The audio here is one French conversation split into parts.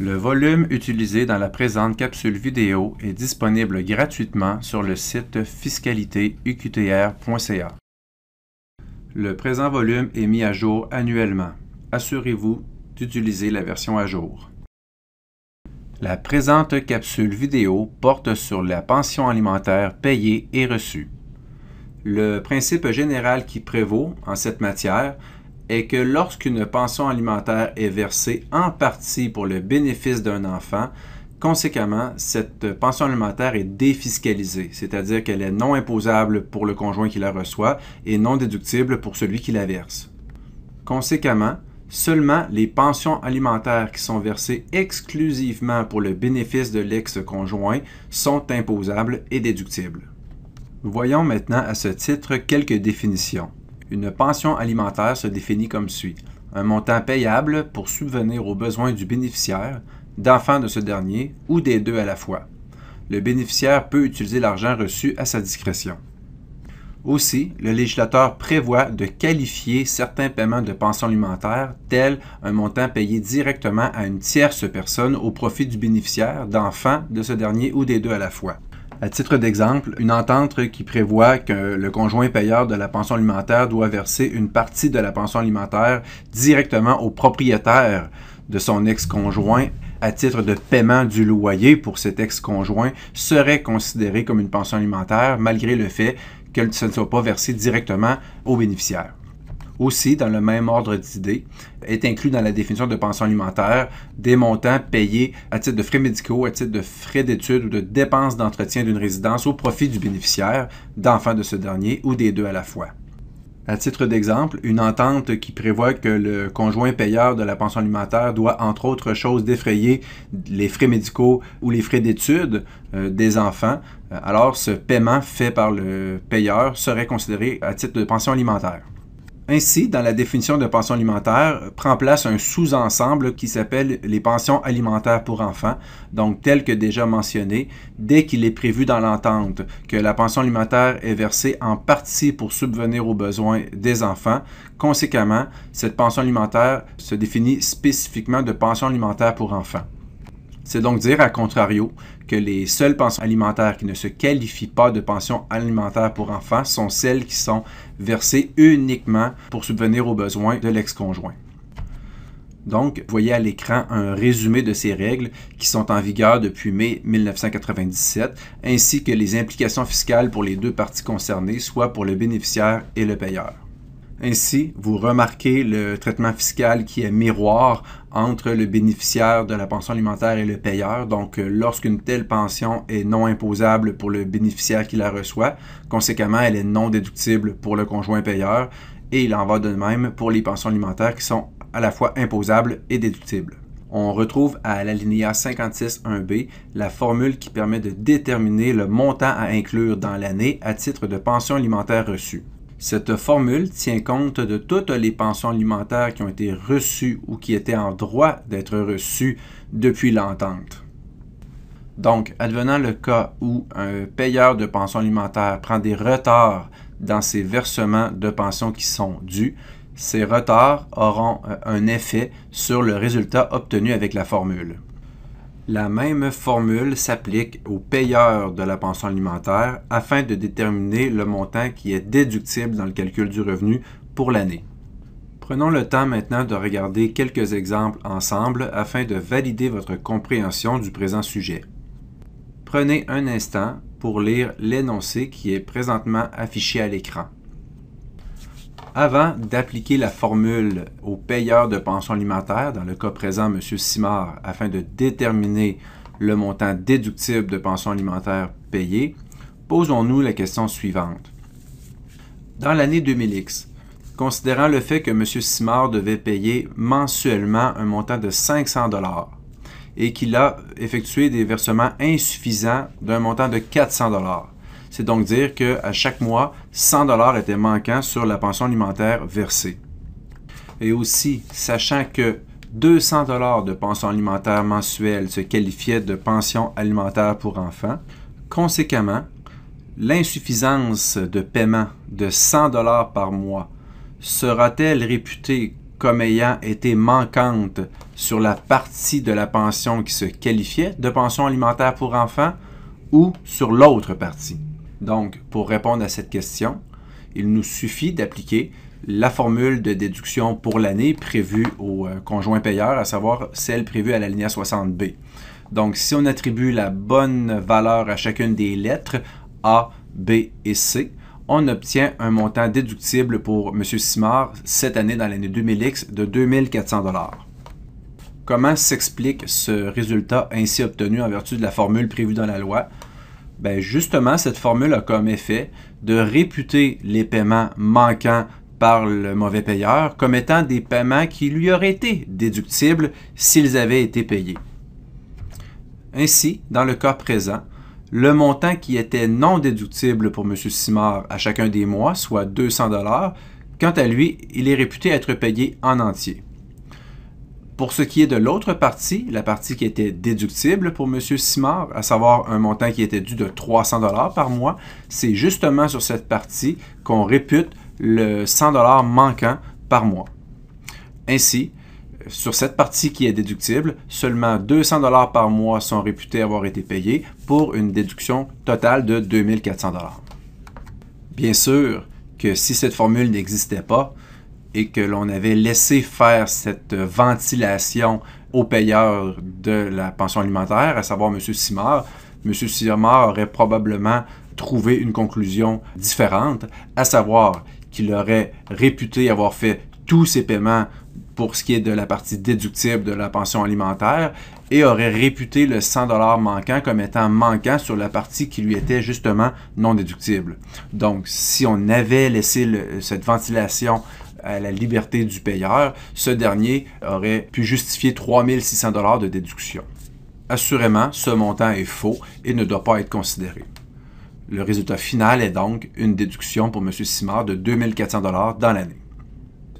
Le volume utilisé dans la présente capsule vidéo est disponible gratuitement sur le site fiscalitéuqtr.ca. Le présent volume est mis à jour annuellement. Assurez-vous d'utiliser la version à jour. La présente capsule vidéo porte sur la pension alimentaire payée et reçue. Le principe général qui prévaut en cette matière est que lorsqu'une pension alimentaire est versée en partie pour le bénéfice d'un enfant, conséquemment, cette pension alimentaire est défiscalisée, c'est-à-dire qu'elle est non imposable pour le conjoint qui la reçoit et non déductible pour celui qui la verse. Conséquemment, seulement les pensions alimentaires qui sont versées exclusivement pour le bénéfice de l'ex-conjoint sont imposables et déductibles. Voyons maintenant à ce titre quelques définitions. Une pension alimentaire se définit comme suit. Un montant payable pour subvenir aux besoins du bénéficiaire, d'enfants de ce dernier ou des deux à la fois. Le bénéficiaire peut utiliser l'argent reçu à sa discrétion. Aussi, le législateur prévoit de qualifier certains paiements de pension alimentaire tels un montant payé directement à une tierce personne au profit du bénéficiaire, d'enfants, de ce dernier ou des deux à la fois. À titre d'exemple, une entente qui prévoit que le conjoint payeur de la pension alimentaire doit verser une partie de la pension alimentaire directement au propriétaire de son ex-conjoint à titre de paiement du loyer pour cet ex-conjoint serait considérée comme une pension alimentaire malgré le fait que ce ne soit pas versée directement au bénéficiaire aussi, dans le même ordre d'idées, est inclus dans la définition de pension alimentaire des montants payés à titre de frais médicaux, à titre de frais d'études ou de dépenses d'entretien d'une résidence au profit du bénéficiaire, d'enfants de ce dernier ou des deux à la fois. À titre d'exemple, une entente qui prévoit que le conjoint payeur de la pension alimentaire doit, entre autres choses, défrayer les frais médicaux ou les frais d'études euh, des enfants, alors ce paiement fait par le payeur serait considéré à titre de pension alimentaire. Ainsi, dans la définition de pension alimentaire, prend place un sous-ensemble qui s'appelle les pensions alimentaires pour enfants, donc tel que déjà mentionné, dès qu'il est prévu dans l'entente que la pension alimentaire est versée en partie pour subvenir aux besoins des enfants. Conséquemment, cette pension alimentaire se définit spécifiquement de pension alimentaire pour enfants. C'est donc dire, à contrario, que les seules pensions alimentaires qui ne se qualifient pas de pension alimentaire pour enfants sont celles qui sont versées uniquement pour subvenir aux besoins de l'ex-conjoint. Donc, voyez à l'écran un résumé de ces règles qui sont en vigueur depuis mai 1997, ainsi que les implications fiscales pour les deux parties concernées, soit pour le bénéficiaire et le payeur. Ainsi, vous remarquez le traitement fiscal qui est miroir entre le bénéficiaire de la pension alimentaire et le payeur. Donc, euh, lorsqu'une telle pension est non imposable pour le bénéficiaire qui la reçoit, conséquemment, elle est non déductible pour le conjoint payeur. Et il en va de même pour les pensions alimentaires qui sont à la fois imposables et déductibles. On retrouve à l'alinéa 56.1b la formule qui permet de déterminer le montant à inclure dans l'année à titre de pension alimentaire reçue. Cette formule tient compte de toutes les pensions alimentaires qui ont été reçues ou qui étaient en droit d'être reçues depuis l'entente. Donc, advenant le cas où un payeur de pension alimentaire prend des retards dans ses versements de pensions qui sont dus, ces retards auront euh, un effet sur le résultat obtenu avec la formule. La même formule s'applique aux payeurs de la pension alimentaire afin de déterminer le montant qui est déductible dans le calcul du revenu pour l'année. Prenons le temps maintenant de regarder quelques exemples ensemble afin de valider votre compréhension du présent sujet. Prenez un instant pour lire l'énoncé qui est présentement affiché à l'écran avant d'appliquer la formule aux payeurs de pension alimentaire, dans le cas présent, M. Simard, afin de déterminer le montant déductible de pension alimentaire payée, posons-nous la question suivante. Dans l'année 2000X, considérant le fait que M. Simard devait payer mensuellement un montant de 500 dollars et qu'il a effectué des versements insuffisants d'un montant de 400 c'est donc dire qu'à chaque mois, 100 dollars étaient manquants sur la pension alimentaire versée. Et aussi, sachant que 200 dollars de pension alimentaire mensuelle se qualifiait de pension alimentaire pour enfants, conséquemment, l'insuffisance de paiement de 100 dollars par mois sera-t-elle réputée comme ayant été manquante sur la partie de la pension qui se qualifiait de pension alimentaire pour enfants ou sur l'autre partie. Donc, pour répondre à cette question, il nous suffit d'appliquer la formule de déduction pour l'année prévue au euh, conjoint payeur, à savoir celle prévue à la ligne 60B. Donc, si on attribue la bonne valeur à chacune des lettres A, B et C, on obtient un montant déductible pour M. Simard cette année dans l'année 2000X de 2400 Comment s'explique ce résultat ainsi obtenu en vertu de la formule prévue dans la loi? Ben, justement, cette formule a comme effet de réputer les paiements manquants par le mauvais payeur comme étant des paiements qui lui auraient été déductibles s'ils avaient été payés. Ainsi, dans le cas présent, le montant qui était non déductible pour M. Simard à chacun des mois, soit 200 quant à lui, il est réputé être payé en entier. Pour ce qui est de l'autre partie, la partie qui était déductible pour M. Simard, à savoir un montant qui était dû de 300 dollars par mois, c'est justement sur cette partie qu'on répute le 100 dollars manquant par mois. Ainsi, sur cette partie qui est déductible, seulement 200 dollars par mois sont réputés avoir été payés pour une déduction totale de 2400 dollars. Bien sûr que si cette formule n'existait pas, et que l'on avait laissé faire cette euh, ventilation aux payeur de la pension alimentaire, à savoir M. Simard, M. Simard aurait probablement trouvé une conclusion différente, à savoir qu'il aurait réputé avoir fait tous ses paiements pour ce qui est de la partie déductible de la pension alimentaire et aurait réputé le 100 dollars manquant comme étant manquant sur la partie qui lui était justement non déductible. Donc si on avait laissé cette ventilation à la liberté du payeur, ce dernier aurait pu justifier 3600 dollars de déduction. Assurément, ce montant est faux et ne doit pas être considéré. Le résultat final est donc une déduction pour M. Simard de 2400 dollars dans l'année.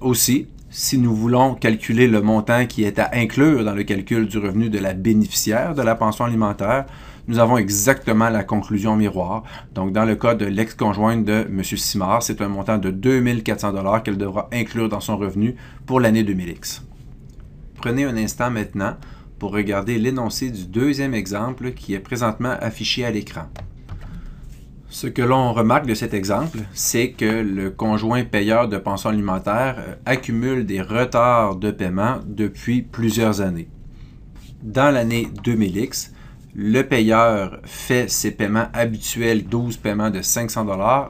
Aussi, si nous voulons calculer le montant qui est à inclure dans le calcul du revenu de la bénéficiaire de la pension alimentaire, nous avons exactement la conclusion miroir. Donc, dans le cas de l'ex-conjointe de M. Simard, c'est un montant de 2400 qu'elle devra inclure dans son revenu pour l'année 2000X. Prenez un instant maintenant pour regarder l'énoncé du deuxième exemple qui est présentement affiché à l'écran. Ce que l'on remarque de cet exemple, c'est que le conjoint payeur de pension alimentaire euh, accumule des retards de paiement depuis plusieurs années. Dans l'année 2000X, le payeur fait ses paiements habituels, 12 paiements de 500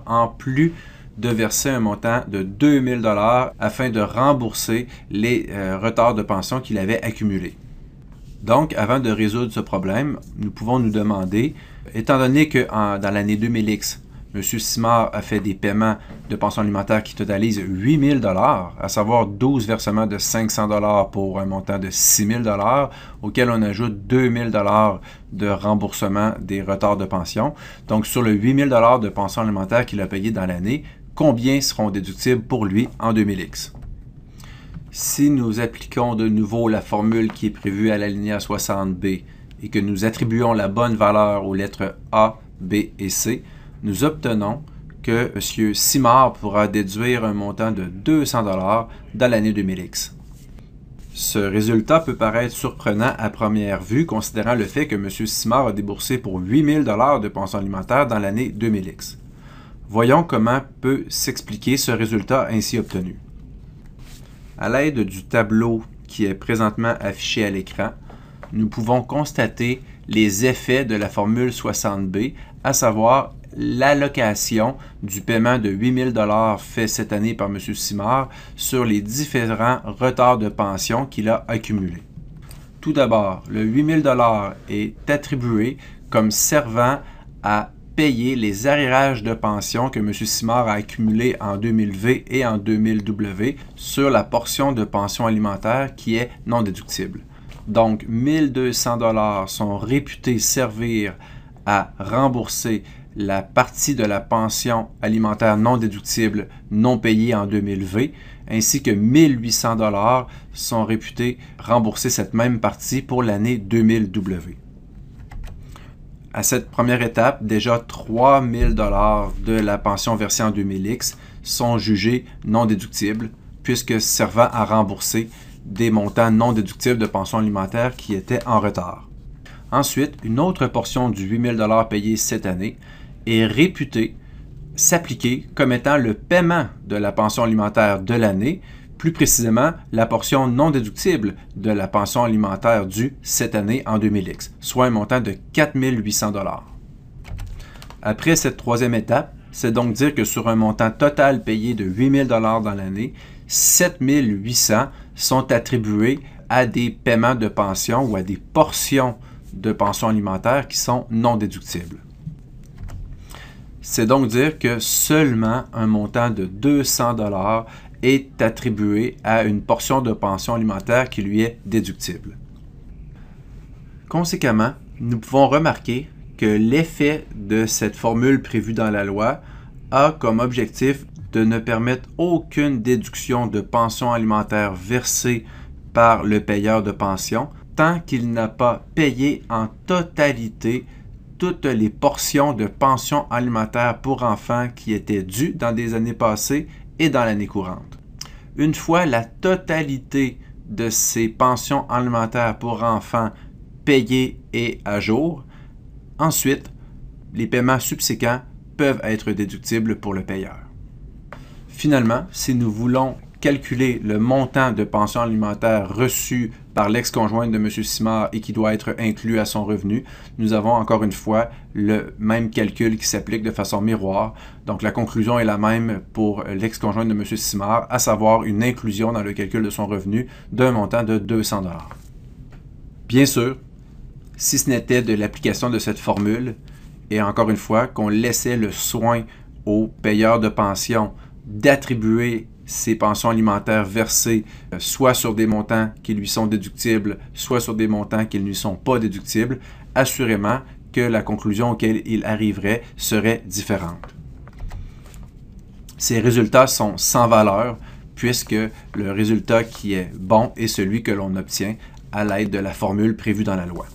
en plus de verser un montant de 2000 afin de rembourser les euh, retards de pension qu'il avait accumulés. Donc, avant de résoudre ce problème, nous pouvons nous demander, étant donné que dans l'année 2000X, M. Simard a fait des paiements de pension alimentaire qui totalisent 8 000 à savoir 12 versements de 500 pour un montant de 6 000 auquel on ajoute 2 000 de remboursement des retards de pension. Donc, sur le 8 000 de pension alimentaire qu'il a payé dans l'année, combien seront déductibles pour lui en 2000X? si nous appliquons de nouveau la formule qui est prévue à la l'alinéa 60B et que nous attribuons la bonne valeur aux lettres A, B et C, nous obtenons que M. Simard pourra déduire un montant de 200 dollars dans l'année 2000X. Ce résultat peut paraître surprenant à première vue, considérant le fait que M. Simard a déboursé pour 8000 dollars de pension alimentaire dans l'année 2000X. Voyons comment peut s'expliquer ce résultat ainsi obtenu. À l'aide du tableau qui est présentement affiché à l'écran, nous pouvons constater les effets de la formule 60B, à savoir l'allocation du paiement de 8000 dollars fait cette année par M. Simard sur les différents retards de pension qu'il a accumulés. Tout d'abord, le 8000 dollars est attribué comme servant à payer les arriérages de pension que M. Simard a accumulés en 2000V et en 2000W sur la portion de pension alimentaire qui est non déductible. Donc 1200 dollars sont réputés servir à rembourser la partie de la pension alimentaire non déductible non payée en 2000V, ainsi que 1800 dollars sont réputés rembourser cette même partie pour l'année 2000W à cette première étape, déjà 3000 dollars de la pension versée en 2000X sont jugés non déductibles puisque servant à rembourser des montants non déductibles de pension alimentaire qui étaient en retard. Ensuite, une autre portion du 8000 dollars payé cette année est réputée s'appliquer comme étant le paiement de la pension alimentaire de l'année plus précisément la portion non déductible de la pension alimentaire due cette année en 2000X, soit un montant de 4800 Après cette troisième étape, c'est donc dire que sur un montant total payé de 8000 dans l'année, 7800 sont attribués à des paiements de pension ou à des portions de pension alimentaire qui sont non déductibles. C'est donc dire que seulement un montant de 200 est attribué à une portion de pension alimentaire qui lui est déductible. Conséquemment, nous pouvons remarquer que l'effet de cette formule prévue dans la loi a comme objectif de ne permettre aucune déduction de pension alimentaire versée par le payeur de pension tant qu'il n'a pas payé en totalité toutes les portions de pension alimentaire pour enfants qui étaient dues dans des années passées et dans l'année courante. Une fois la totalité de ces pensions alimentaires pour enfants payées et à jour, ensuite, les paiements subséquents peuvent être déductibles pour le payeur. Finalement, si nous voulons calculer le montant de pension alimentaire reçu par l'ex-conjointe de M. Simard et qui doit être inclus à son revenu, nous avons encore une fois le même calcul qui s'applique de façon miroir. Donc la conclusion est la même pour l'ex-conjointe de M. Simard, à savoir une inclusion dans le calcul de son revenu d'un montant de 200 Bien sûr, si ce n'était de l'application de cette formule, et encore une fois, qu'on laissait le soin aux payeurs de pension d'attribuer ses pensions alimentaires versées euh, soit sur des montants qui lui sont déductibles, soit sur des montants qui ne lui sont pas déductibles, assurément que la conclusion auquel il arriverait serait différente. Ces résultats sont sans valeur puisque le résultat qui est bon est celui que l'on obtient à l'aide de la formule prévue dans la loi.